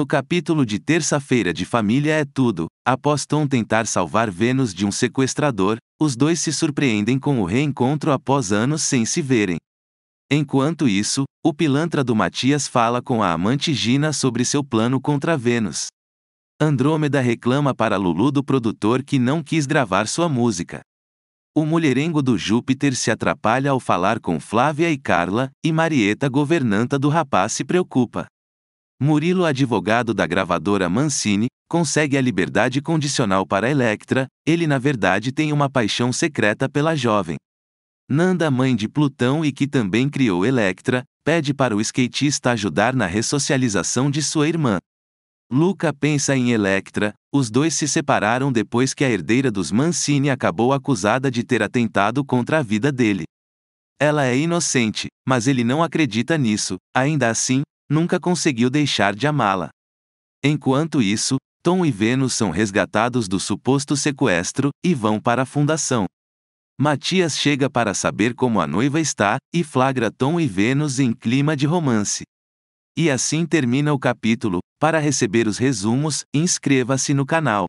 No capítulo de terça-feira de Família é Tudo, após Tom tentar salvar Vênus de um sequestrador, os dois se surpreendem com o reencontro após anos sem se verem. Enquanto isso, o pilantra do Matias fala com a amante Gina sobre seu plano contra Vênus. Andrômeda reclama para Lulu do produtor que não quis gravar sua música. O mulherengo do Júpiter se atrapalha ao falar com Flávia e Carla, e Marieta, governanta do rapaz, se preocupa. Murilo, advogado da gravadora Mancini, consegue a liberdade condicional para Electra, ele na verdade tem uma paixão secreta pela jovem. Nanda, mãe de Plutão e que também criou Electra, pede para o skatista ajudar na ressocialização de sua irmã. Luca pensa em Electra, os dois se separaram depois que a herdeira dos Mancini acabou acusada de ter atentado contra a vida dele. Ela é inocente, mas ele não acredita nisso, ainda assim, nunca conseguiu deixar de amá-la. Enquanto isso, Tom e Venus são resgatados do suposto sequestro e vão para a fundação. Matias chega para saber como a noiva está e flagra Tom e Venus em clima de romance. E assim termina o capítulo. Para receber os resumos, inscreva-se no canal.